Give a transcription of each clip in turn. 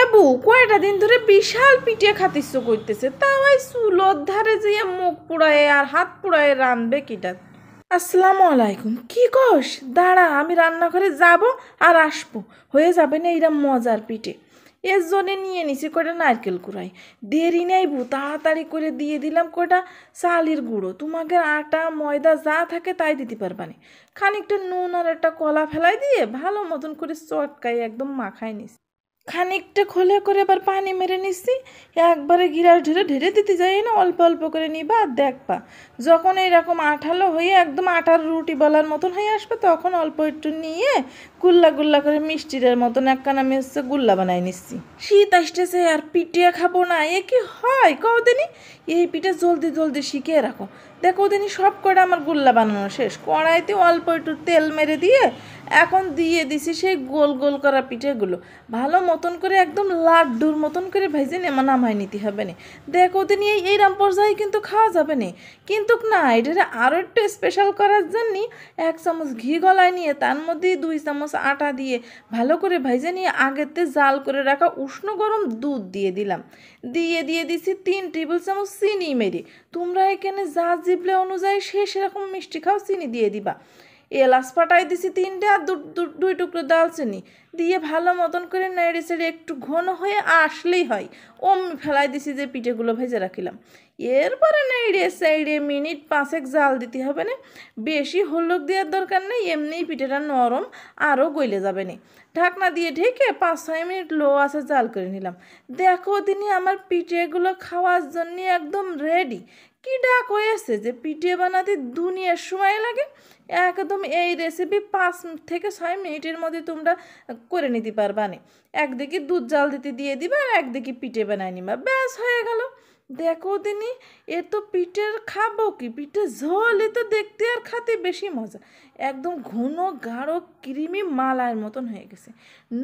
এবু কয়টা দিন ধরে বিশাল পিঠে খাতিস্য করতেছে তাও এই চুলোর ধারে যেয়ে মুখ পুড়ায় আর হাত পুড়ায় রানবে কিটা আসসালামু আলাইকুম কি কস দাঁড়া আমি রান্নাঘরে যাব আর আসবো হয়ে যাবে না এরা মজার পিঠে এর জন্যে নিয়ে নিছি কটা নারকেল কুড়াই দেরি নেইবু বু তাড়াতাড়ি করে দিয়ে দিলাম কটা চালের গুঁড়ো তোমাকে আটা ময়দা যা থাকে তাই দিতে না খানিকটা নুন আর একটা কলা ফেলাই দিয়ে ভালো মতন করে চটকাই একদম মাখাই নিস খানিকটা খোলে করে আবার পানি মেরে নিচ্ছি একবারে গিরাস ঢেলে ঢেলে দিতে যাই না অল্প অল্প করে নিবা আর দেখবা যখন এইরকম আঠালো হয়ে একদম আটার রুটি বলার মতন হয়ে আসবে তখন অল্প একটু নিয়ে গুল্লা গুল্লা করে মিষ্টিটার মতন একখানা কানা মেসে গুল্লা বানায় নিচ্ছি শীত আসতেছে আর পিটিয়ে খাবো না এ কি হয় কদিনই এই পিঠে জলদি জলদি শিখিয়ে রাখো দেখো দিনই সব কটা আমার গুল্লা বানানো শেষ কড়াইতে অল্প একটু তেল মেরে দিয়ে এখন দিয়ে দিছি সেই গোল গোল করা পিঠেগুলো ভালো মতন করে একদম লাড্ডুর মতন করে ভেজে নেমা নামাই নিতে হবে না দেখো ওদের নিয়ে এইরকম পর্যায়ে কিন্তু খাওয়া যাবে না কিন্তু না এটা আরও একটু স্পেশাল করার জন্য এক চামচ ঘি গলায় নিয়ে তার মধ্যে দুই চামচ আটা দিয়ে ভালো করে ভেজে নিয়ে আগেতে জাল করে রাখা উষ্ণ গরম দুধ দিয়ে দিলাম দিয়ে দিয়ে দিছি তিন টেবিল চামচ চিনি মেরে তোমরা এখানে যা জিবলে অনুযায়ী সে সেরকম মিষ্টি খাও চিনি দিয়ে দিবা এলাচ পাটাই দিছি তিনটে আর দুই টুকরো দালচিনি দিয়ে ভালো মতন করে নেড়ে চেড়ে একটু ঘন হয়ে আসলেই হয় ওম ফেলাই দিছি যে পিঠেগুলো ভেজে রাখিলাম এরপরে নাইড়ে সাইডে মিনিট পাঁচেক জাল দিতে হবে না বেশি হলুদ দেওয়ার দরকার নেই এমনিই পিঠেটা নরম আরও গইলে যাবে না ঢাকনা দিয়ে ঢেকে পাঁচ ছয় মিনিট লো আছে জাল করে নিলাম দেখো তিনি আমার পিঠেগুলো খাওয়ার জন্য একদম রেডি কি ডাক হয়েছে যে পিঠে বানাতে দুনিয়ার সময় লাগে একদম এই রেসিপি পাঁচ থেকে ছয় মিনিটের মধ্যে তোমরা করে নিতে পারবা না একদিকে দুধ জাল দিতে দিয়ে দিবা আর একদিকে পিঠে বানায় নিবা ব্যাস হয়ে গেল দেখো দিনি এ তো পিঠের খাবো কি পিঠে ঝোল এ তো দেখতে আর খাতে বেশি মজা একদম ঘন গাঢ় ক্রিমি মালায়ের মতন হয়ে গেছে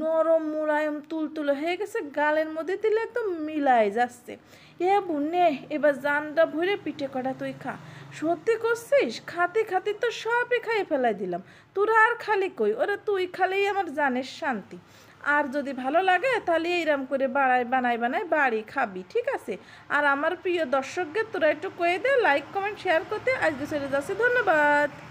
নরম মুলায়ম তুলতুলো হয়ে গেছে গালের মধ্যে দিলে একদম মিলাই যাচ্ছে এ বুনে এবার জানটা ভরে পিঠে কটা তুই খা সত্যি করছিস খাতে খাতে তো সবই খাইয়ে ফেলাই দিলাম তোরা আর খালি কই ওরা তুই খালেই আমার জানের শান্তি আর যদি ভালো লাগে তাহলে এইরকম করে বাড়াই বানাই বানাই বাড়ি খাবি ঠিক আছে আর আমার প্রিয় দর্শকদের তোরা একটু কয়ে দে লাইক কমেন্ট শেয়ার করতে আজকে চলে যাচ্ছে ধন্যবাদ